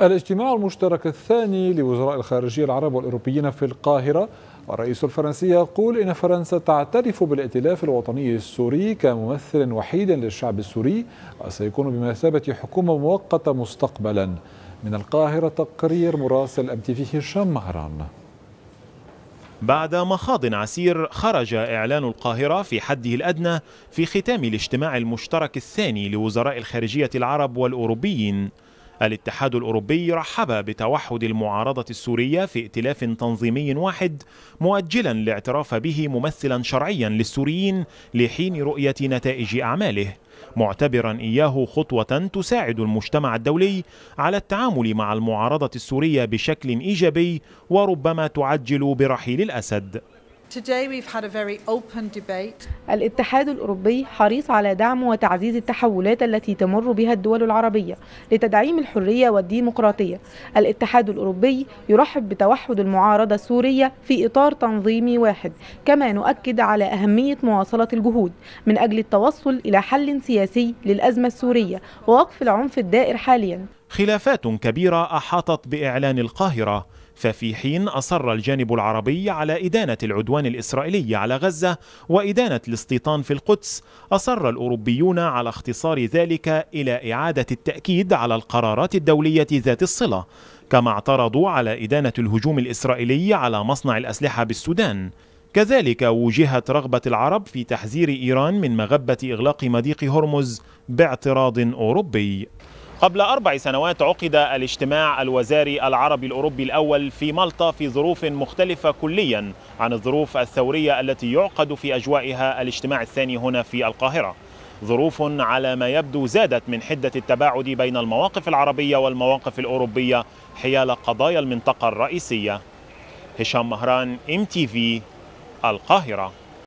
الاجتماع المشترك الثاني لوزراء الخارجية العرب والأوروبيين في القاهرة الرئيس الفرنسي يقول إن فرنسا تعترف بالائتلاف الوطني السوري كممثل وحيد للشعب السوري وسيكون بمثابة حكومة مؤقتة مستقبلا من القاهرة تقرير مراسل أم تي هشام مهران بعد مخاض عسير خرج إعلان القاهرة في حده الأدنى في ختام الاجتماع المشترك الثاني لوزراء الخارجية العرب والأوروبيين الاتحاد الأوروبي رحب بتوحد المعارضة السورية في ائتلاف تنظيمي واحد مؤجلا الاعتراف به ممثلا شرعيا للسوريين لحين رؤية نتائج أعماله معتبرا إياه خطوة تساعد المجتمع الدولي على التعامل مع المعارضة السورية بشكل إيجابي وربما تعجل برحيل الأسد الاتحاد الأوروبي حريص على دعم وتعزيز التحولات التي تمر بها الدول العربية لتدعيم الحرية والديمقراطية الاتحاد الأوروبي يرحب بتوحد المعارضة السورية في إطار تنظيمي واحد كما نؤكد على أهمية مواصلة الجهود من أجل التوصل إلى حل سياسي للأزمة السورية ووقف العنف الدائر حاليا خلافات كبيرة أحاطت بإعلان القاهرة ففي حين أصر الجانب العربي على إدانة العدوان الإسرائيلي على غزة وإدانة الاستيطان في القدس أصر الأوروبيون على اختصار ذلك إلى إعادة التأكيد على القرارات الدولية ذات الصلة كما اعترضوا على إدانة الهجوم الإسرائيلي على مصنع الأسلحة بالسودان كذلك وجهت رغبة العرب في تحذير إيران من مغبة إغلاق مضيق هرمز باعتراض أوروبي قبل أربع سنوات عقد الاجتماع الوزاري العربي الأوروبي الأول في مالطا في ظروف مختلفة كليا عن الظروف الثورية التي يعقد في أجوائها الاجتماع الثاني هنا في القاهرة ظروف على ما يبدو زادت من حدة التباعد بين المواقف العربية والمواقف الأوروبية حيال قضايا المنطقة الرئيسية هشام مهران ام تي في القاهرة